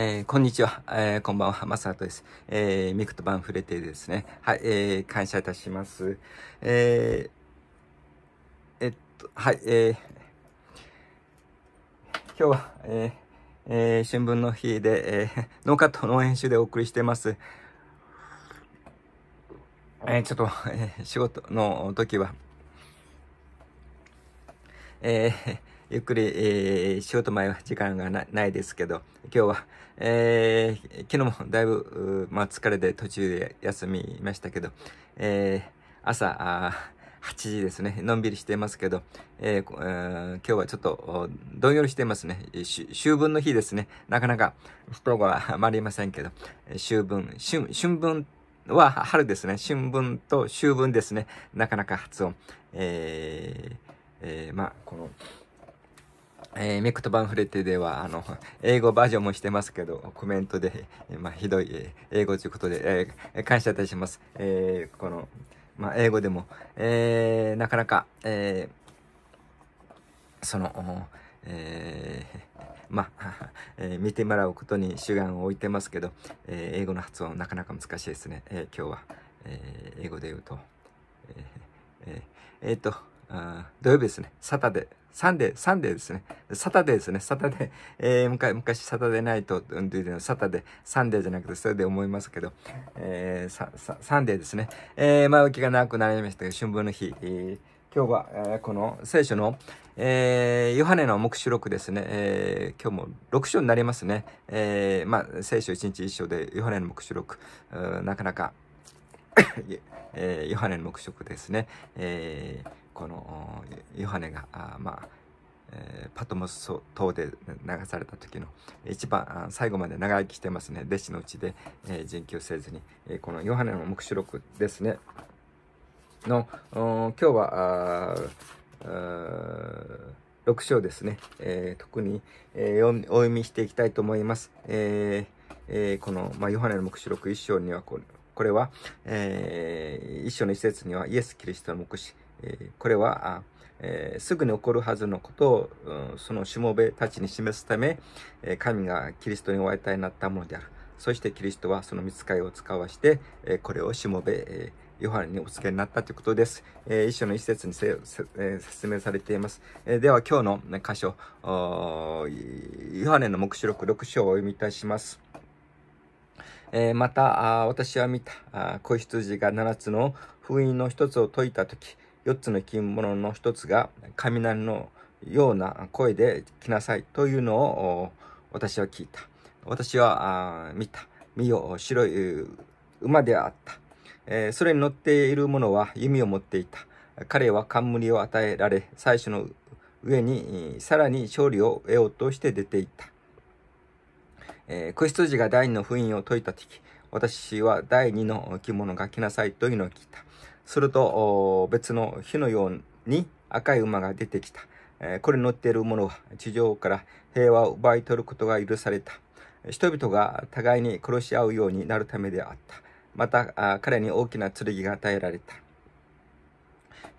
えー、こんにちは、えー、こんばんは、マサトです。えー、ミクとバンフレテですね。はい、えー、感謝いたします。えー、えっと、はい、えー、今日は、えー、えー、春分の日で、えー、ノーカットの演集でお送りしてます。えー、ちょっと、えー、仕事の時は、えー、ゆっくり、えー、仕事前は時間がないですけど、今日は、えー、昨日もだいぶ、まあ、疲れて途中で休みましたけど、えー、朝あ、8時ですね。のんびりしてますけど、えー、えー、今日はちょっと、どんよりしてますね。秋分の日ですね。なかなか、袋があまりませんけど、秋分、春、春分は春ですね。春分と秋分ですね。なかなか発音。えー、えー、まあ、この、えー、ミクトバンフレテでは、あの、英語バージョンもしてますけど、コメントで、えー、まあ、ひどい、えー、英語ということで、えー、感謝いたします。えー、この、まあ、英語でも、えー、なかなか、えー、その、えー、まあ、えー、見てもらうことに主眼を置いてますけど、えー、英語の発音なかなか難しいですね。えー、今日は、えー、英語で言うと、えー、えー、えー、っと、土曜日ですね。サタデー。サンデー、サンデーですね。サタデーですね。サタデー。えー、昔、昔サタデーナイトていうのサタデー、サンデーじゃなくて、それで思いますけど、えー、サ、サンデーですね。えー、前置きが長くなりましたけど、春分の日、えー今日は、えー、この聖書の、えー、ヨハネの目視録ですね、えー、今日も6章になりますね、えーまあ、聖書1日1章でヨハネの目視録なかなか えー、ヨハネの黙食ですね、えー、このヨハネがあまあえー、パトモス島で流された時の一番最後まで長生きしてますね弟子のうちで、えー、人休せずに、えー、このヨハネの黙示録ですねの今日は6章ですね、えー、特に、えー、お読みしていきたいと思います。えーえー、この、まあ、ヨハネの黙示録1章にはここれは、えー、一緒の一節にはイエス・キリストの目視、えー、これは、えー、すぐに起こるはずのことを、うん、そのしもべたちに示すため、え神がキリストにお会いたになったものである。そしてキリストはその見つかりを使わして、えこれをしもべ、えヨハネにお付けになったということです。えー、一の一節にせ、えー、説明されています。えー、では今日の箇所、ヨハネの目視録6章をお読みいたします。えー、また、私は見た、子羊が7つの封印の1つを解いたとき、4つの金物の1つが雷のような声で来なさいというのを私は聞いた。私は見た。見よ、白い馬であった。えー、それに乗っている者は弓を持っていた。彼は冠を与えられ、最初の上にさらに勝利を得ようとして出ていった。えー、子羊が第二の封印を解いた時、私は第二の着物が着なさいというのを聞いた。すると、別の火のように赤い馬が出てきた。えー、これに乗っている者は地上から平和を奪い取ることが許された。人々が互いに殺し合うようになるためであった。また、彼に大きな剣が与えられた。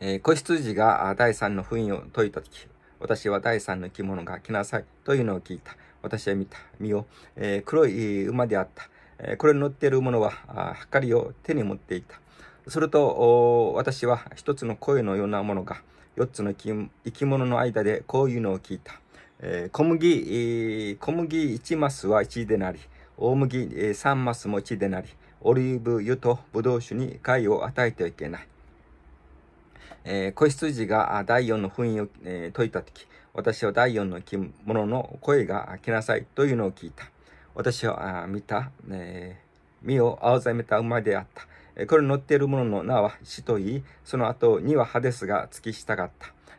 えー、子羊が第三の封印を解いた時、私は第三の着物が着なさいというのを聞いた。私は見た。見よ。えー、黒い馬であった。えー、これに乗っている者は、はかりを手に持っていた。すると、私は一つの声のようなものが、四つの生き物の間でこういうのを聞いた。えー、小麦、小麦一マスは一でなり、大麦三マスも一でなり、オリーブ油とブドウ酒に害を与えてはいけない。えー、子羊が第4の封印を、えー、解いたとき、私は第四の着物の声が来なさいというのを聞いた。私は見た、えー、身を青ざめた馬であった。これに乗っているものの名は死といい、その後にはハデスが突き従っ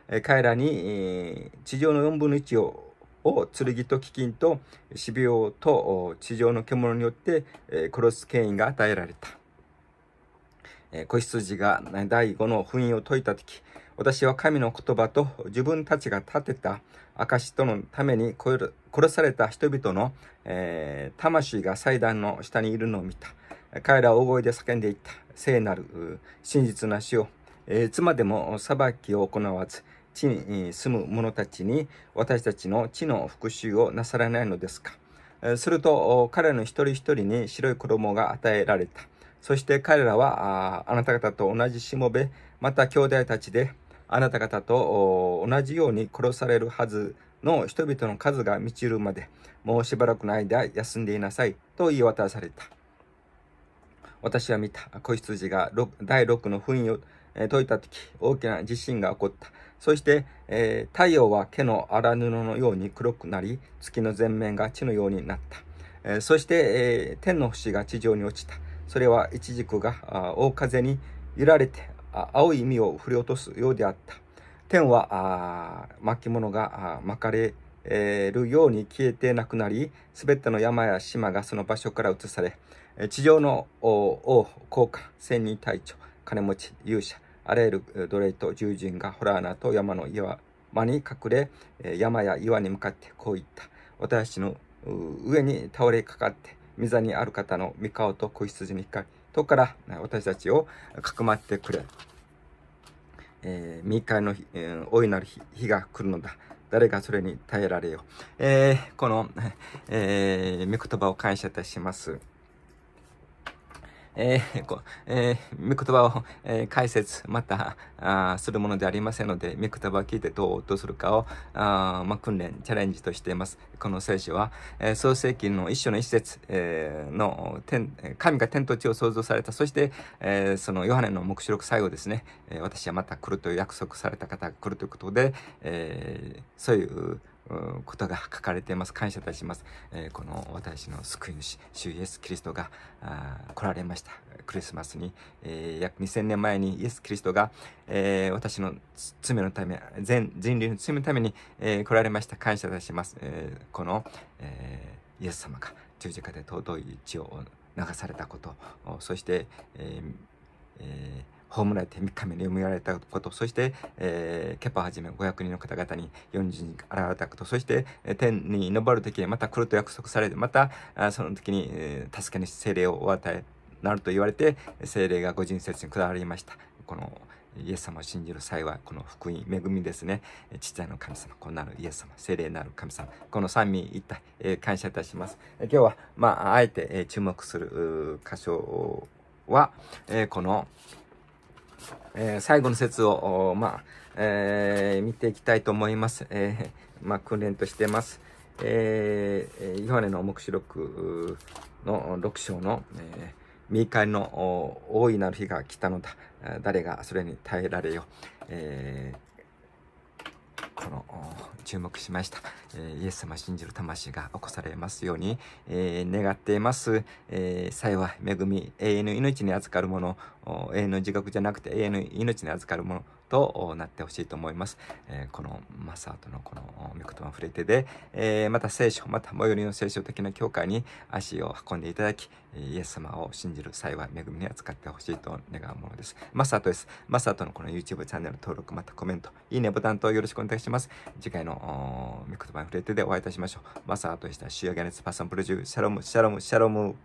た。彼らに地上の4分の1をを剣と飢饉と死病と地上の獣によって殺す権威が与えられた。子羊が第5の封印を解いた時、私は神の言葉と自分たちが立てた証とのために殺された人々の、えー、魂が祭壇の下にいるのを見た。彼らは大声で叫んでいった。聖なる真実な死を、えー、いつまでも裁きを行わず、地に住む者たちに私たちの地の復讐をなさらないのですか。すると、彼らの一人一人に白い衣が与えられた。そして彼らはあ、あなた方と同じしもべ、また兄弟たちで、あなた方と同じように殺されるはずの人々の数が満ちるまで、もうしばらくの間休んでいなさいと言い渡された。私は見た。子羊が第6の封印を解いた時、大きな地震が起こった。そして、えー、太陽は毛の荒布のように黒くなり、月の全面が地のようになった。えー、そして、えー、天の星が地上に落ちた。それは一軸が大風に揺られて青い実を振り落とすようであった。天は巻物が巻かれるように消えてなくなり、すべての山や島がその場所から移され、地上の王、皇官、千人隊長、金持ち、勇者、あらゆる奴隷と獣人がホラー穴と山の岩間に隠れ、山や岩に向かってこう言った。私の上に倒れかかって、御座にある方の御顔と子羊に光り、とから私たちをかくまってくれ。えー、未開の日、えー、大いなる日が来るのだ。誰がそれに耐えられよう。えー、この、えー、御言葉を感謝いたします。えー、こえー、御言葉を、えー、解説、また、あするものでありませんので、御言葉を聞いてどう、どうするかを、あまあ、訓練、チャレンジとしています。この聖書は、えー、創世記の一章の一節、えー、の天、神が天と地を創造された、そして、えー、そのヨハネの目視録最後ですね、えー、私はまた来るという約束された方が来るということで、えー、そういう、ことが書かれています。感謝いたします。えー、この私の救い主、主イエス・キリストが来られました。クリスマスに、えー、約2000年前にイエス・キリストが、えー、私の罪のため、全人類の罪のために、え来られました。感謝いたします。えこの、えイエス様が十字架で尊い血を流されたこと、そして、ええー葬られて3日目に蘇られたこと、そして、えー、ケパはじめ500人の方々に40人現れたこと、そして、天に昇る時にまた来ると約束されて、また、その時に、えー、助けに精霊をお与えなると言われて、精霊がご人説に下られました。このイエス様を信じる際は、この福音、恵みですね。父なる神様、子なるイエス様、聖霊なる神様、この三味一体、えー、感謝いたします。えー、今日は、まあ、あえて、えー、注目する箇所は、えー、この、えー、最後の説を、まあ、えー、見ていきたいと思います。えー、まあ、訓練としてます。えー、ヨハネの目視録の6章の、えー、見返りの大いなる日が来たのだ。誰がそれに耐えられよ。えー、この、注目しました。えー、イエス様信じる魂が起こされますように、えー、願っています。えー、幸い、恵み、永遠の命に預かるもの、永遠の自覚じゃなくて永遠の命に預かるもの、となってほしいと思います。えー、このマサートのこのミクトマフレテで、えー、また聖書、また最寄りの聖書的な教会に足を運んでいただき、イエス様を信じる幸い恵みに扱ってほしいと願うものです。マサートです。マサートのこの YouTube チャンネル登録、またコメント、いいねボタンとよろしくお願いします。次回のミクトマフレテでお会いいたしましょう。マサートでした。主要が熱パソンプロジュー、シャロム、シャロム、シャロム。